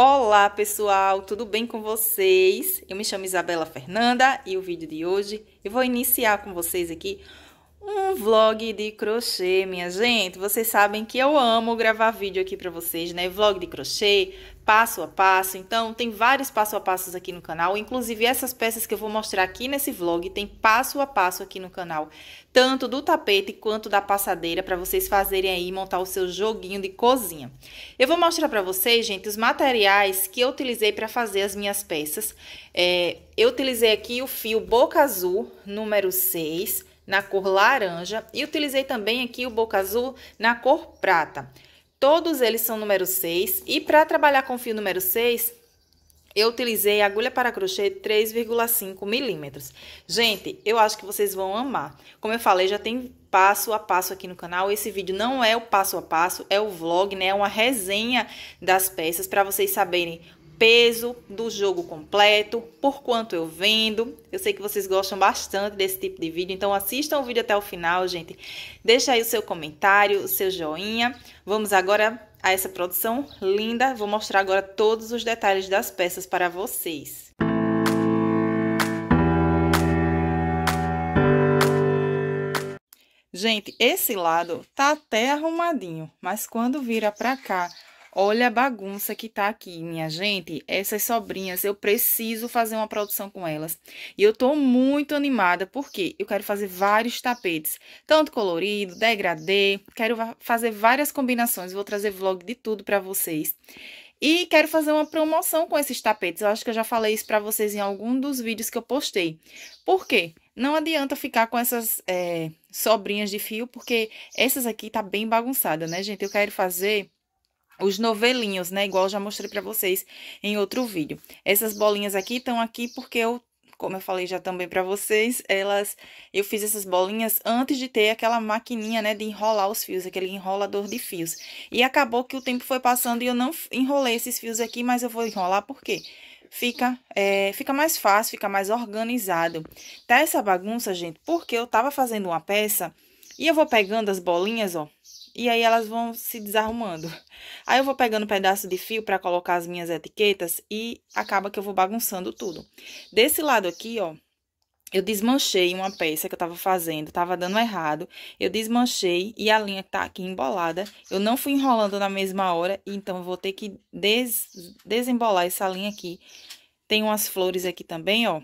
Olá pessoal, tudo bem com vocês? Eu me chamo Isabela Fernanda e o vídeo de hoje eu vou iniciar com vocês aqui um vlog de crochê, minha gente. Vocês sabem que eu amo gravar vídeo aqui para vocês, né? Vlog de crochê, passo a passo. Então, tem vários passo a passos aqui no canal. Inclusive, essas peças que eu vou mostrar aqui nesse vlog, tem passo a passo aqui no canal. Tanto do tapete quanto da passadeira, para vocês fazerem aí, montar o seu joguinho de cozinha. Eu vou mostrar para vocês, gente, os materiais que eu utilizei para fazer as minhas peças. É, eu utilizei aqui o fio Boca Azul, número 6, na cor laranja. E utilizei também aqui o Boca Azul na cor prata. Todos eles são número 6 e para trabalhar com fio número 6, eu utilizei agulha para crochê 3,5 milímetros. Gente, eu acho que vocês vão amar. Como eu falei, já tem passo a passo aqui no canal. Esse vídeo não é o passo a passo, é o vlog, né? É uma resenha das peças para vocês saberem peso do jogo completo, por quanto eu vendo. Eu sei que vocês gostam bastante desse tipo de vídeo, então assistam o vídeo até o final, gente. Deixa aí o seu comentário, o seu joinha. Vamos agora a essa produção linda. Vou mostrar agora todos os detalhes das peças para vocês. Gente, esse lado tá até arrumadinho, mas quando vira para cá, Olha a bagunça que tá aqui, minha gente. Essas sobrinhas, eu preciso fazer uma produção com elas. E eu tô muito animada, porque eu quero fazer vários tapetes. Tanto colorido, degradê. Quero fazer várias combinações. Vou trazer vlog de tudo pra vocês. E quero fazer uma promoção com esses tapetes. Eu acho que eu já falei isso pra vocês em algum dos vídeos que eu postei. Por quê? Não adianta ficar com essas é, sobrinhas de fio, porque essas aqui tá bem bagunçada, né, gente? Eu quero fazer os novelinhos, né? Igual eu já mostrei para vocês em outro vídeo. Essas bolinhas aqui estão aqui porque eu, como eu falei já também para vocês, elas eu fiz essas bolinhas antes de ter aquela maquininha, né, de enrolar os fios, aquele enrolador de fios. E acabou que o tempo foi passando e eu não enrolei esses fios aqui, mas eu vou enrolar por quê? fica, é, fica mais fácil, fica mais organizado. Tá essa bagunça, gente, porque eu tava fazendo uma peça e eu vou pegando as bolinhas, ó, e aí elas vão se desarrumando. Aí eu vou pegando um pedaço de fio para colocar as minhas etiquetas e acaba que eu vou bagunçando tudo. Desse lado aqui, ó, eu desmanchei uma peça que eu tava fazendo, tava dando errado, eu desmanchei e a linha tá aqui embolada, eu não fui enrolando na mesma hora, então eu vou ter que des desembolar essa linha aqui. Tem umas flores aqui também, ó,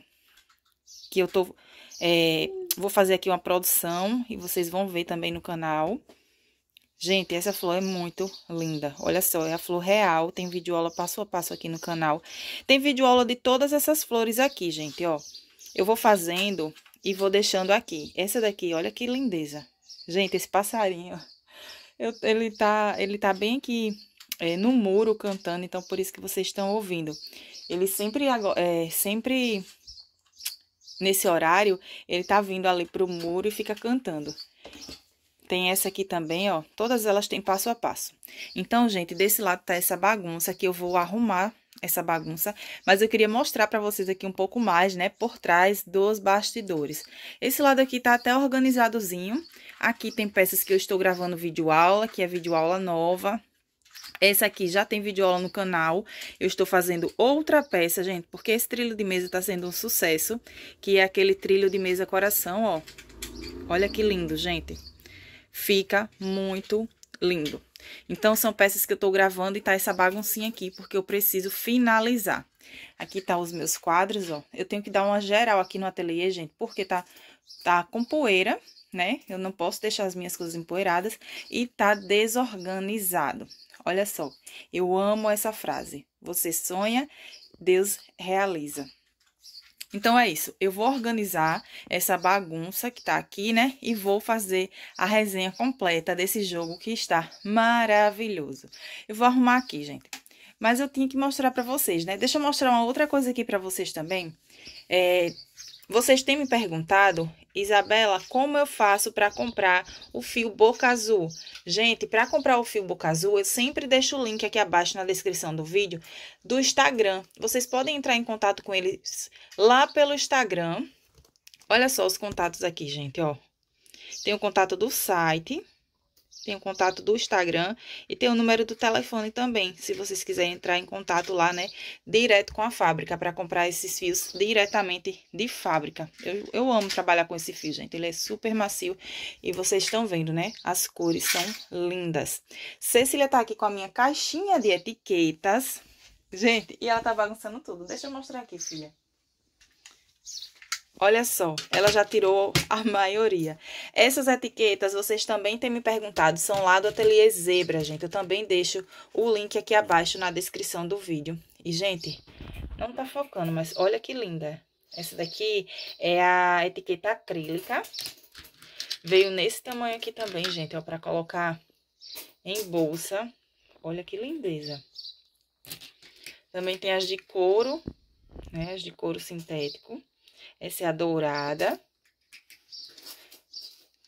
que eu tô... É, vou fazer aqui uma produção e vocês vão ver também no canal. Gente, essa flor é muito linda. Olha só, é a flor real. Tem videoaula passo a passo aqui no canal. Tem videoaula de todas essas flores aqui, gente, ó. Eu vou fazendo e vou deixando aqui. Essa daqui, olha que lindeza. Gente, esse passarinho, eu, ele, tá, ele tá bem aqui é, no muro cantando, então por isso que vocês estão ouvindo. Ele sempre, é, sempre nesse horário, ele tá vindo ali pro muro e fica cantando. Tem essa aqui também, ó. Todas elas têm passo a passo. Então, gente, desse lado tá essa bagunça que eu vou arrumar essa bagunça, mas eu queria mostrar para vocês aqui um pouco mais, né, por trás dos bastidores. Esse lado aqui tá até organizadozinho. Aqui tem peças que eu estou gravando vídeo aula, que é vídeo aula nova, essa aqui já tem vídeo aula no canal, eu estou fazendo outra peça, gente, porque esse trilho de mesa está sendo um sucesso, que é aquele trilho de mesa coração, ó. Olha que lindo, gente fica muito lindo. Então, são peças que eu tô gravando e tá essa baguncinha aqui, porque eu preciso finalizar. Aqui tá os meus quadros, ó. Eu tenho que dar uma geral aqui no ateliê, gente, porque tá, tá com poeira, né? Eu não posso deixar as minhas coisas empoeiradas e tá desorganizado. Olha só, eu amo essa frase. Você sonha, Deus realiza. Então, é isso. Eu vou organizar essa bagunça que tá aqui, né? E vou fazer a resenha completa desse jogo que está maravilhoso. Eu vou arrumar aqui, gente. Mas eu tinha que mostrar pra vocês, né? Deixa eu mostrar uma outra coisa aqui pra vocês também. É, vocês têm me perguntado Isabela, como eu faço para comprar o fio boca azul? Gente, para comprar o fio boca azul, eu sempre deixo o link aqui abaixo na descrição do vídeo do Instagram. Vocês podem entrar em contato com eles lá pelo Instagram. Olha só os contatos aqui, gente, ó. Tem o contato do site, tem o contato do Instagram e tem o número do telefone também, se vocês quiserem entrar em contato lá, né, direto com a fábrica para comprar esses fios diretamente de fábrica. Eu, eu amo trabalhar com esse fio, gente, ele é super macio e vocês estão vendo, né, as cores são lindas. Cecília tá aqui com a minha caixinha de etiquetas, gente, e ela tá bagunçando tudo. Deixa eu mostrar aqui, filha. Olha só, ela já tirou a maioria. Essas etiquetas, vocês também têm me perguntado, são lá do Ateliê Zebra, gente. Eu também deixo o link aqui abaixo na descrição do vídeo. E, gente, não tá focando, mas olha que linda. Essa daqui é a etiqueta acrílica. Veio nesse tamanho aqui também, gente, ó, pra colocar em bolsa. Olha que lindeza. Também tem as de couro, né, as de couro sintético. Essa é a dourada.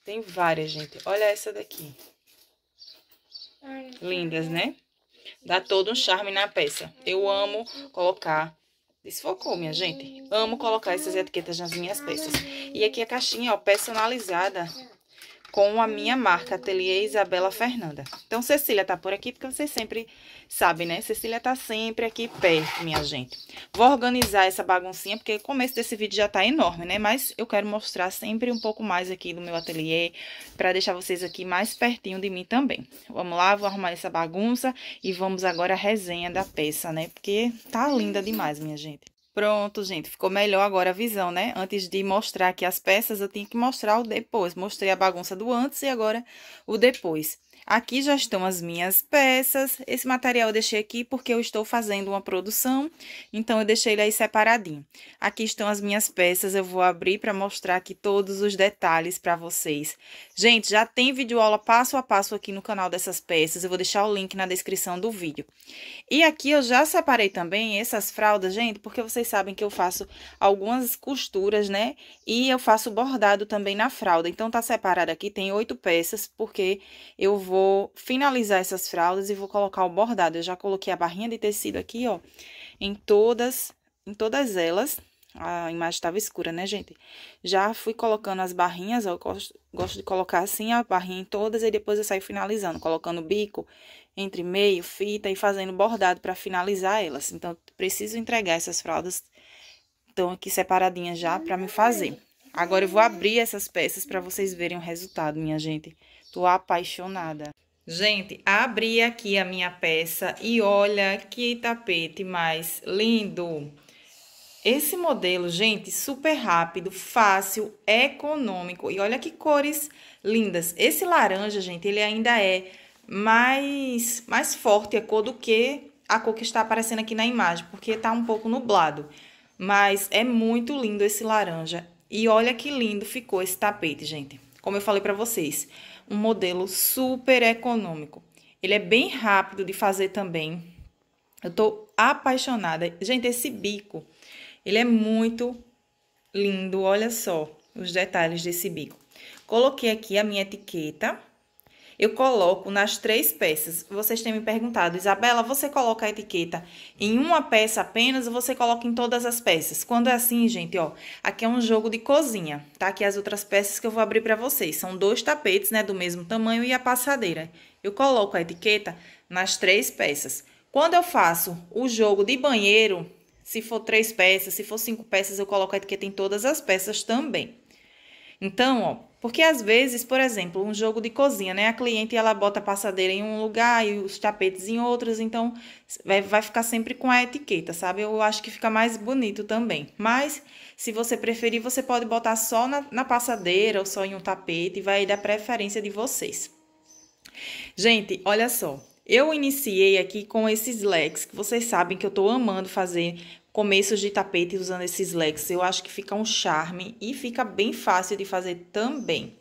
Tem várias, gente. Olha essa daqui. Lindas, né? Dá todo um charme na peça. Eu amo colocar... Desfocou, minha gente. Amo colocar essas etiquetas nas minhas peças. E aqui a caixinha, ó, personalizada com a minha marca, Ateliê Isabela Fernanda. Então, Cecília tá por aqui, porque vocês sempre sabem, né? Cecília tá sempre aqui perto, minha gente. Vou organizar essa baguncinha, porque o começo desse vídeo já tá enorme, né? Mas eu quero mostrar sempre um pouco mais aqui do meu ateliê, pra deixar vocês aqui mais pertinho de mim também. Vamos lá, vou arrumar essa bagunça e vamos agora à resenha da peça, né? Porque tá linda demais, minha gente. Pronto, gente, ficou melhor agora a visão, né? Antes de mostrar aqui as peças, eu tinha que mostrar o depois. Mostrei a bagunça do antes e agora o depois. Aqui já estão as minhas peças. Esse material eu deixei aqui porque eu estou fazendo uma produção, então eu deixei ele aí separadinho. Aqui estão as minhas peças, eu vou abrir para mostrar aqui todos os detalhes para vocês. Gente, já tem vídeo aula passo a passo aqui no canal dessas peças, eu vou deixar o link na descrição do vídeo. E aqui eu já separei também essas fraldas, gente, porque vocês sabem que eu faço algumas costuras, né? E eu faço bordado também na fralda, então tá separado aqui, tem oito peças, porque eu vou vou finalizar essas fraldas e vou colocar o bordado. Eu já coloquei a barrinha de tecido aqui, ó, em todas, em todas elas. A imagem estava escura, né, gente? Já fui colocando as barrinhas, ó, eu gosto, gosto de colocar assim a barrinha em todas e depois eu saio finalizando, colocando bico entre meio, fita e fazendo bordado para finalizar elas. Então, preciso entregar essas fraldas, estão aqui separadinhas já para me fazer. Agora eu vou abrir essas peças para vocês verem o resultado, minha gente. Tô apaixonada. Gente, abri aqui a minha peça e olha que tapete mais lindo. Esse modelo, gente, super rápido, fácil, econômico. E olha que cores lindas. Esse laranja, gente, ele ainda é mais, mais forte a cor do que a cor que está aparecendo aqui na imagem, porque está um pouco nublado. Mas é muito lindo esse laranja. E olha que lindo ficou esse tapete, gente. Como eu falei para vocês, um modelo super econômico. Ele é bem rápido de fazer também. Eu tô apaixonada. Gente, esse bico, ele é muito lindo. Olha só os detalhes desse bico. Coloquei aqui a minha etiqueta eu coloco nas três peças. Vocês têm me perguntado, Isabela, você coloca a etiqueta em uma peça apenas ou você coloca em todas as peças? Quando é assim, gente, ó, aqui é um jogo de cozinha, tá? Aqui as outras peças que eu vou abrir para vocês. São dois tapetes, né, do mesmo tamanho e a passadeira. Eu coloco a etiqueta nas três peças. Quando eu faço o jogo de banheiro, se for três peças, se for cinco peças, eu coloco a etiqueta em todas as peças também. Então, ó, porque às vezes, por exemplo, um jogo de cozinha, né? A cliente ela bota a passadeira em um lugar e os tapetes em outros, então vai, vai ficar sempre com a etiqueta, sabe? Eu acho que fica mais bonito também. Mas, se você preferir, você pode botar só na, na passadeira ou só em um tapete, vai da preferência de vocês. Gente, olha só. Eu iniciei aqui com esses leques, que vocês sabem que eu estou amando fazer começos de tapete usando esses leques, Eu acho que fica um charme e fica bem fácil de fazer também.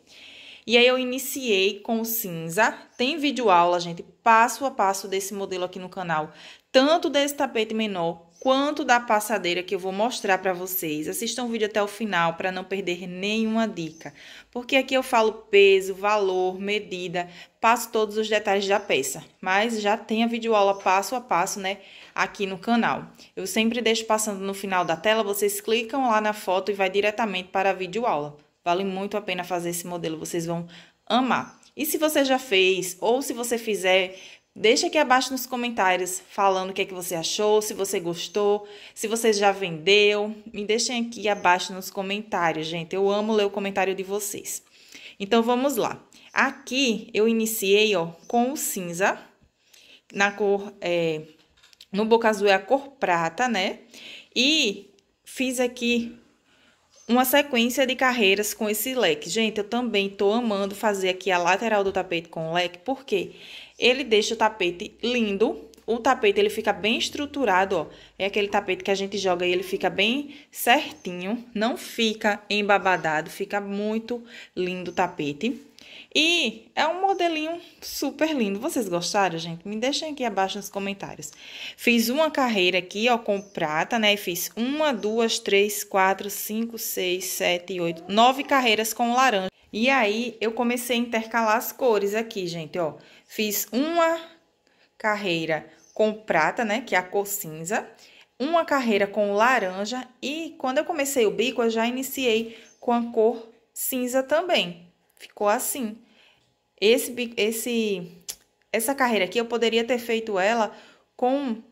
E aí eu iniciei com o cinza. Tem vídeo aula, gente, passo a passo desse modelo aqui no canal, tanto desse tapete menor quanto da passadeira que eu vou mostrar para vocês. Assistam o vídeo até o final para não perder nenhuma dica, porque aqui eu falo peso, valor, medida, passo todos os detalhes da peça, mas já tem a vídeo aula passo a passo, né? aqui no canal. Eu sempre deixo passando no final da tela, vocês clicam lá na foto e vai diretamente para a videoaula. Vale muito a pena fazer esse modelo, vocês vão amar. E se você já fez ou se você fizer, Deixa aqui abaixo nos comentários falando o que é que você achou, se você gostou, se você já vendeu. Me deixem aqui abaixo nos comentários, gente. Eu amo ler o comentário de vocês. Então vamos lá. Aqui eu iniciei ó, com o cinza na cor é, no Boca Azul é a cor prata, né? E fiz aqui uma sequência de carreiras com esse leque. Gente, eu também tô amando fazer aqui a lateral do tapete com leque, porque ele deixa o tapete lindo. O tapete, ele fica bem estruturado, ó. É aquele tapete que a gente joga e ele fica bem certinho. Não fica embabadado, fica muito lindo o tapete. E é um modelinho super lindo. Vocês gostaram, gente? Me deixem aqui abaixo nos comentários. Fiz uma carreira aqui, ó, com prata, né? fiz uma, duas, três, quatro, cinco, seis, sete, oito, nove carreiras com laranja. E aí, eu comecei a intercalar as cores aqui, gente, ó. Fiz uma carreira com prata, né? Que é a cor cinza. Uma carreira com laranja. E quando eu comecei o bico, eu já iniciei com a cor cinza também. Ficou assim esse, esse, essa carreira aqui, eu poderia ter feito ela com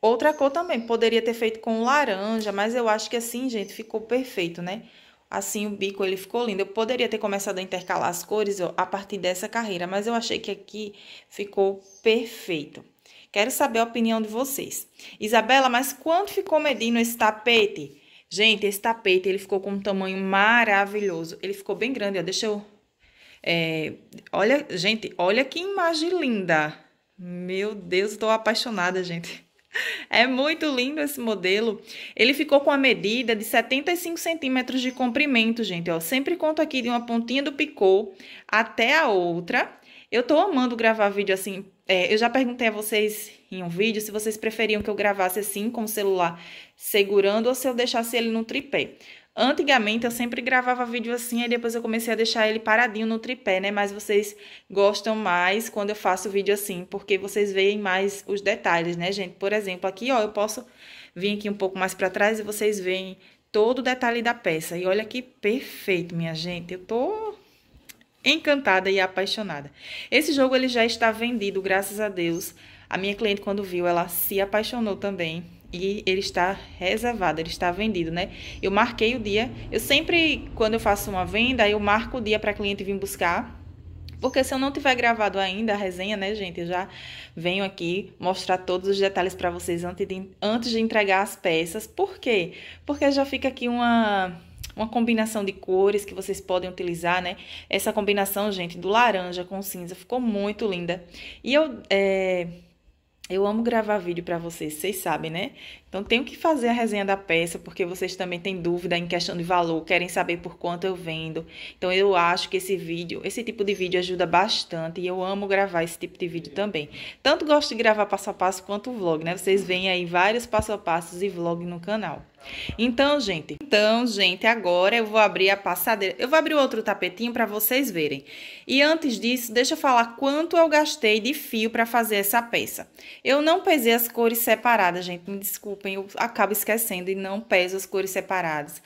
outra cor também. Poderia ter feito com laranja, mas eu acho que assim, gente, ficou perfeito, né? Assim o bico ele ficou lindo. Eu poderia ter começado a intercalar as cores a partir dessa carreira, mas eu achei que aqui ficou perfeito. Quero saber a opinião de vocês. Isabela, mas quanto ficou medindo esse tapete? Gente, esse tapete ele ficou com um tamanho maravilhoso. Ele ficou bem grande, ó. Deixa eu é, olha, gente, olha que imagem linda. Meu Deus, estou apaixonada, gente. É muito lindo esse modelo. Ele ficou com a medida de 75 centímetros de comprimento, gente. Ó, sempre conto aqui de uma pontinha do picô até a outra. Eu tô amando gravar vídeo assim. É, eu já perguntei a vocês em um vídeo se vocês preferiam que eu gravasse assim com o celular segurando ou se eu deixasse ele no tripé. Antigamente eu sempre gravava vídeo assim, e depois eu comecei a deixar ele paradinho no tripé, né? Mas vocês gostam mais quando eu faço vídeo assim, porque vocês veem mais os detalhes, né, gente? Por exemplo, aqui, ó, eu posso vir aqui um pouco mais para trás e vocês veem todo o detalhe da peça. E olha que perfeito, minha gente. Eu tô encantada e apaixonada. Esse jogo ele já está vendido, graças a Deus. A minha cliente quando viu, ela se apaixonou também e ele está reservado, ele está vendido, né? Eu marquei o dia. Eu sempre, quando eu faço uma venda, eu marco o dia para cliente vir buscar. Porque se eu não tiver gravado ainda a resenha, né, gente, eu já venho aqui mostrar todos os detalhes para vocês antes de, antes de entregar as peças. Por quê? Porque já fica aqui uma uma combinação de cores que vocês podem utilizar, né? Essa combinação, gente, do laranja com cinza ficou muito linda. E eu é, eu amo gravar vídeo para vocês, vocês sabem, né? Então tenho que fazer a resenha da peça, porque vocês também têm dúvida em questão de valor, querem saber por quanto eu vendo. Então eu acho que esse vídeo, esse tipo de vídeo ajuda bastante e eu amo gravar esse tipo de vídeo também. Tanto gosto de gravar passo a passo quanto vlog, né? Vocês veem aí vários passo a passos e vlog no canal. Então, gente, então, gente, agora eu vou abrir a passadeira. Eu vou abrir outro tapetinho para vocês verem. E antes disso, deixa eu falar quanto eu gastei de fio para fazer essa peça. Eu não pesei as cores separadas, gente, me desculpa desculpem, eu acabo esquecendo e não peso as cores separadas.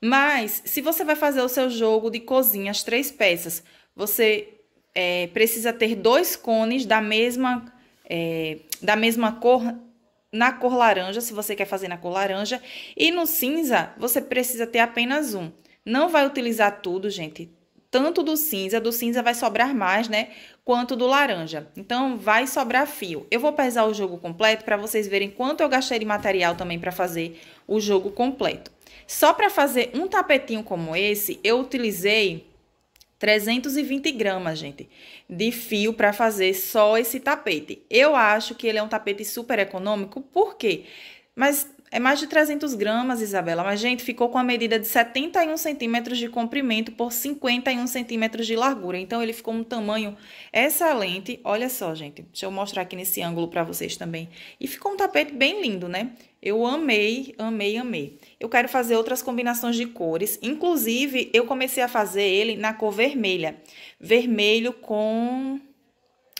Mas, se você vai fazer o seu jogo de cozinha, as três peças, você é, precisa ter dois cones da mesma, é, da mesma cor na cor laranja, se você quer fazer na cor laranja. E no cinza, você precisa ter apenas um. Não vai utilizar tudo, gente tanto do cinza, do cinza vai sobrar mais, né? Quanto do laranja. Então, vai sobrar fio. Eu vou pesar o jogo completo para vocês verem quanto eu gastei de material também para fazer o jogo completo. Só para fazer um tapetinho como esse, eu utilizei 320 gramas, gente, de fio para fazer só esse tapete. Eu acho que ele é um tapete super econômico, por quê? Mas é mais de 300 gramas, Isabela, mas, gente, ficou com a medida de 71 centímetros de comprimento por 51 centímetros de largura. Então, ele ficou um tamanho excelente. Olha só, gente, deixa eu mostrar aqui nesse ângulo para vocês também. E ficou um tapete bem lindo, né? Eu amei, amei, amei. Eu quero fazer outras combinações de cores. Inclusive, eu comecei a fazer ele na cor vermelha. Vermelho com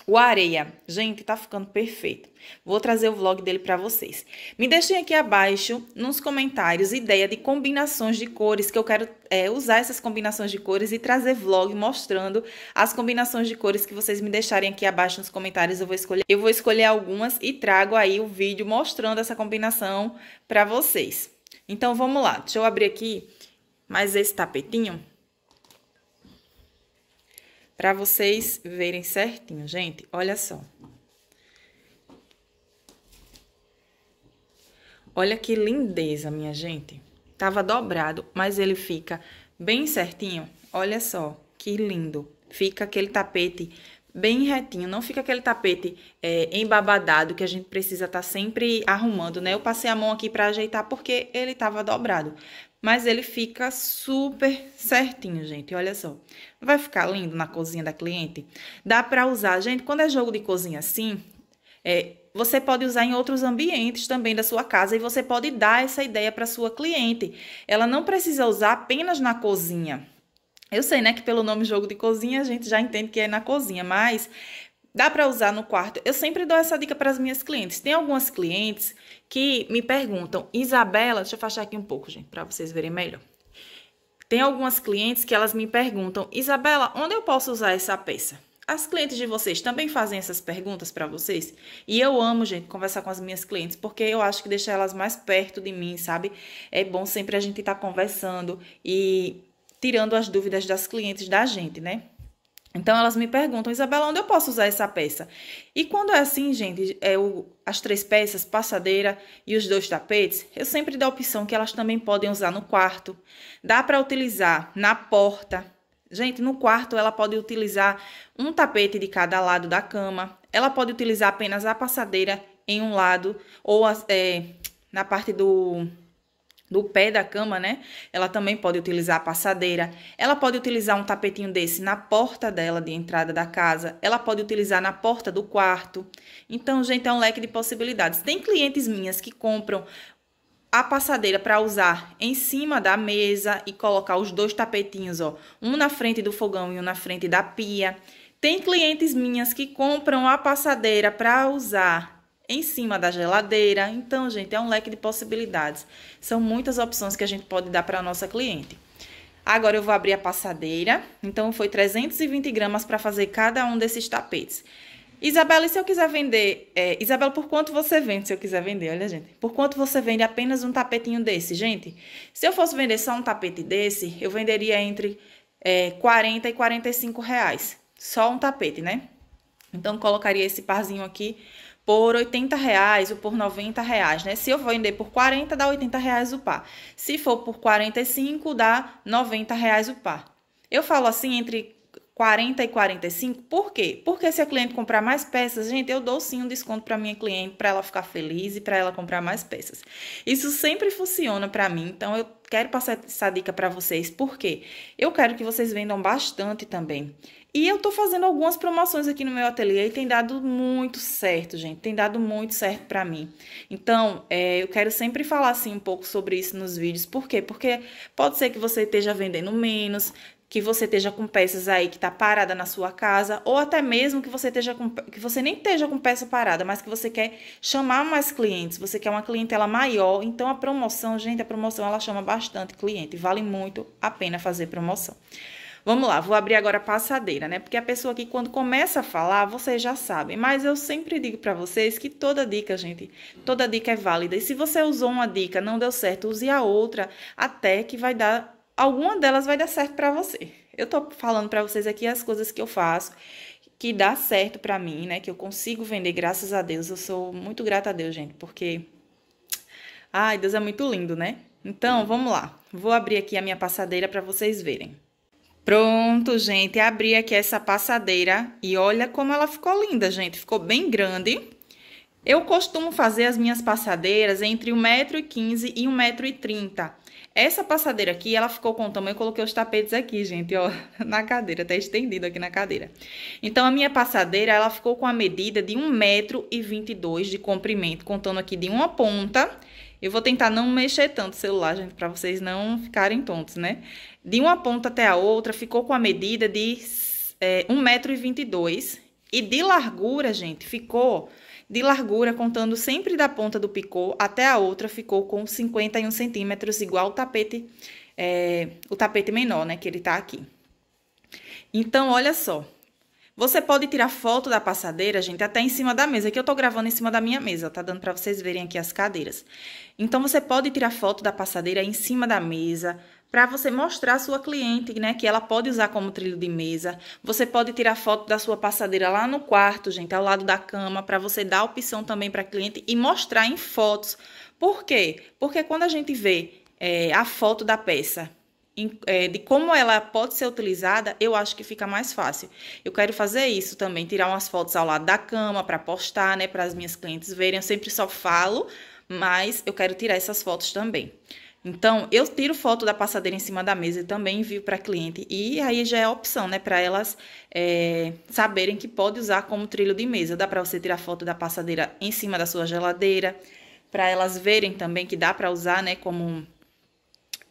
o areia, gente, tá ficando perfeito. Vou trazer o vlog dele para vocês. Me deixem aqui abaixo, nos comentários, ideia de combinações de cores, que eu quero é, usar essas combinações de cores e trazer vlog mostrando as combinações de cores que vocês me deixarem aqui abaixo nos comentários. Eu vou escolher, eu vou escolher algumas e trago aí o vídeo mostrando essa combinação para vocês. Então, vamos lá. Deixa eu abrir aqui mais esse tapetinho para vocês verem certinho, gente. Olha só. Olha que lindeza, minha gente. Tava dobrado, mas ele fica bem certinho. Olha só, que lindo. Fica aquele tapete bem retinho, não fica aquele tapete é, embabadado que a gente precisa estar tá sempre arrumando, né? Eu passei a mão aqui para ajeitar porque ele tava dobrado mas ele fica super certinho, gente. Olha só. vai ficar lindo na cozinha da cliente? Dá para usar, gente, quando é jogo de cozinha assim, é, você pode usar em outros ambientes também da sua casa e você pode dar essa ideia para sua cliente. Ela não precisa usar apenas na cozinha. Eu sei, né, que pelo nome jogo de cozinha a gente já entende que é na cozinha, mas Dá para usar no quarto? Eu sempre dou essa dica para as minhas clientes. Tem algumas clientes que me perguntam, Isabela, deixa eu afastar aqui um pouco, gente, para vocês verem melhor. Tem algumas clientes que elas me perguntam, Isabela, onde eu posso usar essa peça? As clientes de vocês também fazem essas perguntas para vocês? E eu amo, gente, conversar com as minhas clientes, porque eu acho que deixa elas mais perto de mim, sabe? É bom sempre a gente estar tá conversando e tirando as dúvidas das clientes da gente, né? Então elas me perguntam, Isabela, onde eu posso usar essa peça? E quando é assim, gente, é o, as três peças, passadeira e os dois tapetes, eu sempre dou a opção que elas também podem usar no quarto. Dá para utilizar na porta. Gente, no quarto ela pode utilizar um tapete de cada lado da cama. Ela pode utilizar apenas a passadeira em um lado ou é, na parte do do pé da cama, né? Ela também pode utilizar a passadeira. Ela pode utilizar um tapetinho desse na porta dela de entrada da casa. Ela pode utilizar na porta do quarto. Então, gente, é um leque de possibilidades. Tem clientes minhas que compram a passadeira para usar em cima da mesa e colocar os dois tapetinhos, ó, um na frente do fogão e um na frente da pia. Tem clientes minhas que compram a passadeira para usar em cima da geladeira. Então, gente, é um leque de possibilidades. São muitas opções que a gente pode dar para a nossa cliente. Agora eu vou abrir a passadeira. Então, foi 320 gramas para fazer cada um desses tapetes. Isabela, e se eu quiser vender... É, Isabela, por quanto você vende se eu quiser vender? Olha, gente. Por quanto você vende apenas um tapetinho desse, gente? Se eu fosse vender só um tapete desse, eu venderia entre é, 40 e 45 reais. Só um tapete, né? Então, colocaria esse parzinho aqui por 80 reais ou por 90 reais, né? Se eu vender por 40, dá 80 reais o par. Se for por 45, dá 90 reais o par. Eu falo assim entre 40 e 45, por quê? Porque se a cliente comprar mais peças, gente, eu dou sim um desconto para minha cliente, para ela ficar feliz e para ela comprar mais peças. Isso sempre funciona para mim, então eu quero passar essa dica para vocês, Por quê? eu quero que vocês vendam bastante também. E eu tô fazendo algumas promoções aqui no meu ateliê e tem dado muito certo, gente. Tem dado muito certo para mim. Então, é, eu quero sempre falar assim um pouco sobre isso nos vídeos. Por quê? Porque pode ser que você esteja vendendo menos, que você esteja com peças aí que tá parada na sua casa, ou até mesmo que você esteja com, que você nem esteja com peça parada, mas que você quer chamar mais clientes, você quer uma clientela maior, então a promoção, gente, a promoção ela chama bastante cliente, vale muito a pena fazer promoção. Vamos lá, vou abrir agora a passadeira, né? Porque a pessoa aqui, quando começa a falar, vocês já sabem, mas eu sempre digo para vocês que toda dica, gente, toda dica é válida. E se você usou uma dica, não deu certo, use a outra até que vai dar alguma delas vai dar certo para você. Eu tô falando para vocês aqui as coisas que eu faço que dá certo para mim, né? Que eu consigo vender, graças a Deus. Eu sou muito grata a Deus, gente, porque ai, Deus é muito lindo, né? Então, vamos lá. Vou abrir aqui a minha passadeira para vocês verem. Pronto, gente, abri aqui essa passadeira e olha como ela ficou linda, gente. Ficou bem grande. Eu costumo fazer as minhas passadeiras entre 1,15m e 1,30m. Essa passadeira aqui, ela ficou com o tamanho, eu coloquei os tapetes aqui, gente, ó, na cadeira, tá estendido aqui na cadeira. Então, a minha passadeira, ela ficou com a medida de 1,22m de comprimento, contando aqui de uma ponta eu vou tentar não mexer tanto o celular, gente, para vocês não ficarem tontos, né? De uma ponta até a outra ficou com a medida de é, 1,22m. E de largura, gente, ficou de largura, contando sempre da ponta do picô até a outra, ficou com 51 centímetros, igual o tapete, é, o tapete menor, né? Que ele tá aqui. Então, olha só, você pode tirar foto da passadeira, gente, até em cima da mesa. Aqui eu estou gravando em cima da minha mesa, tá dando para vocês verem aqui as cadeiras. Então, você pode tirar foto da passadeira em cima da mesa, para você mostrar à sua cliente, né, que ela pode usar como trilho de mesa. Você pode tirar foto da sua passadeira lá no quarto, gente, ao lado da cama, para você dar opção também para a cliente e mostrar em fotos. Por quê? Porque quando a gente vê é, a foto da peça é, de como ela pode ser utilizada, eu acho que fica mais fácil. Eu quero fazer isso também, tirar umas fotos ao lado da cama para postar, né, para as minhas clientes verem. Eu sempre só falo, mas eu quero tirar essas fotos também. Então, eu tiro foto da passadeira em cima da mesa e também envio para a cliente. E aí já é a opção, né? Para elas é, saberem que pode usar como trilho de mesa. Dá para você tirar foto da passadeira em cima da sua geladeira. Para elas verem também que dá para usar, né? Como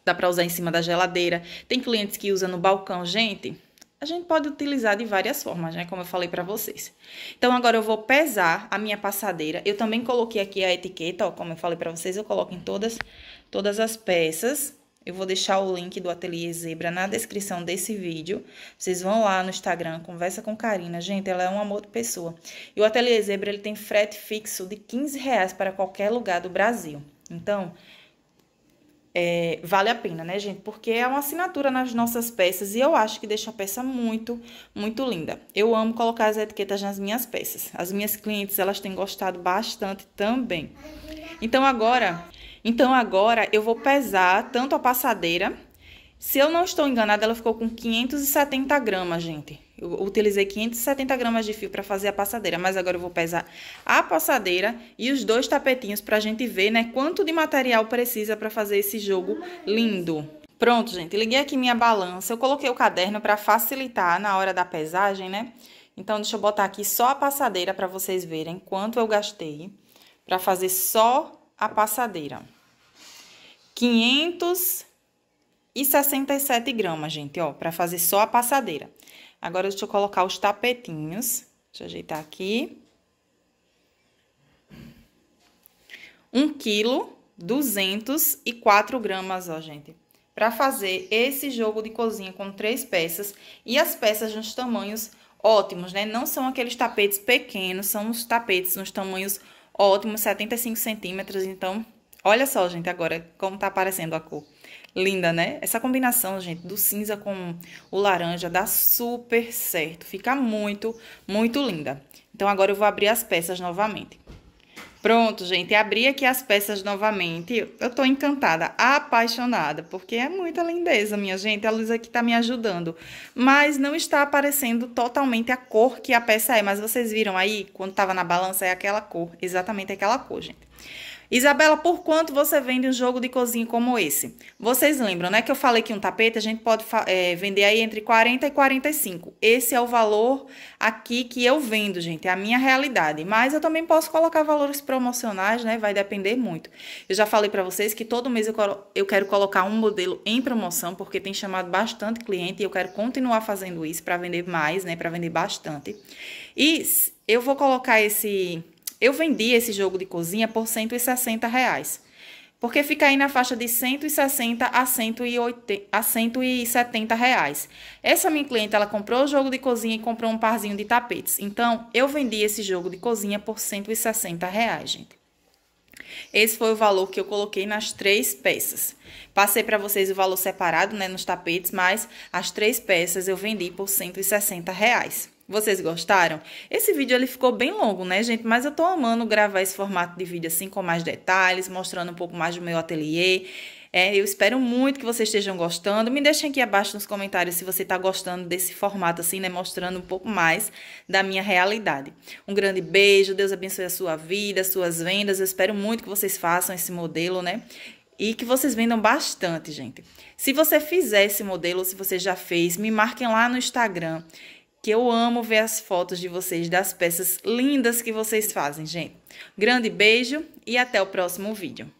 dá para usar em cima da geladeira. Tem clientes que usam no balcão, gente. A gente pode utilizar de várias formas, né? Como eu falei para vocês. Então agora eu vou pesar a minha passadeira. Eu também coloquei aqui a etiqueta, ó, como eu falei para vocês, eu coloco em todas todas as peças. Eu vou deixar o link do Ateliê Zebra na descrição desse vídeo. Vocês vão lá no Instagram, conversa com Karina. Gente, ela é um amor de pessoa. E o Ateliê Zebra, ele tem frete fixo de 15 reais para qualquer lugar do Brasil. Então, é, vale a pena, né, gente? Porque é uma assinatura nas nossas peças e eu acho que deixa a peça muito, muito linda. Eu amo colocar as etiquetas nas minhas peças. As minhas clientes, elas têm gostado bastante também. Então agora, então agora eu vou pesar tanto a passadeira. Se eu não estou enganada, ela ficou com 570 gramas, gente. Eu utilizei 570 gramas de fio para fazer a passadeira, mas agora eu vou pesar a passadeira e os dois tapetinhos para a gente ver, né, quanto de material precisa para fazer esse jogo lindo. Pronto, gente, liguei aqui minha balança, eu coloquei o caderno para facilitar na hora da pesagem, né? Então, deixa eu botar aqui só a passadeira para vocês verem quanto eu gastei para fazer só a passadeira. 567 gramas, gente, ó, para fazer só a passadeira. Agora, deixa eu colocar os tapetinhos. Deixa eu ajeitar aqui. Um quilo, 204 gramas, ó, gente. Para fazer esse jogo de cozinha com três peças. E as peças nos tamanhos ótimos, né? Não são aqueles tapetes pequenos, são os tapetes nos tamanhos ótimos, 75 centímetros. Então, olha só, gente, agora como tá aparecendo a cor. Linda, né? Essa combinação, gente, do cinza com o laranja dá super certo. Fica muito, muito linda. Então, agora eu vou abrir as peças novamente. Pronto, gente, abri aqui as peças novamente. Eu tô encantada, apaixonada, porque é muita lindeza, minha gente. A luz aqui tá me ajudando. Mas não está aparecendo totalmente a cor que a peça é. Mas vocês viram aí, quando tava na balança, é aquela cor. Exatamente aquela cor, gente. Isabela, por quanto você vende um jogo de cozinha como esse? Vocês lembram, né, que eu falei que um tapete a gente pode é, vender aí entre 40 e 45. Esse é o valor aqui que eu vendo, gente, é a minha realidade. Mas eu também posso colocar valores promocionais, né, vai depender muito. Eu já falei para vocês que todo mês eu, eu quero colocar um modelo em promoção, porque tem chamado bastante cliente e eu quero continuar fazendo isso para vender mais, né, para vender bastante. E eu vou colocar esse eu vendi esse jogo de cozinha por 160 reais. Porque fica aí na faixa de 160 a, 180, a 170 reais. Essa minha cliente, ela comprou o jogo de cozinha e comprou um parzinho de tapetes. Então, eu vendi esse jogo de cozinha por 160 reais, gente. Esse foi o valor que eu coloquei nas três peças. Passei para vocês o valor separado, né, nos tapetes, mas as três peças eu vendi por 160 reais. Vocês gostaram? Esse vídeo ele ficou bem longo, né, gente? Mas eu tô amando gravar esse formato de vídeo assim, com mais detalhes, mostrando um pouco mais do meu ateliê. É, eu espero muito que vocês estejam gostando. Me deixem aqui abaixo nos comentários se você está gostando desse formato assim, né? Mostrando um pouco mais da minha realidade. Um grande beijo, Deus abençoe a sua vida, as suas vendas. Eu espero muito que vocês façam esse modelo, né? e que vocês vendam bastante, gente. Se você fizer esse modelo, se você já fez, me marquem lá no Instagram que eu amo ver as fotos de vocês das peças lindas que vocês fazem, gente. Grande beijo e até o próximo vídeo.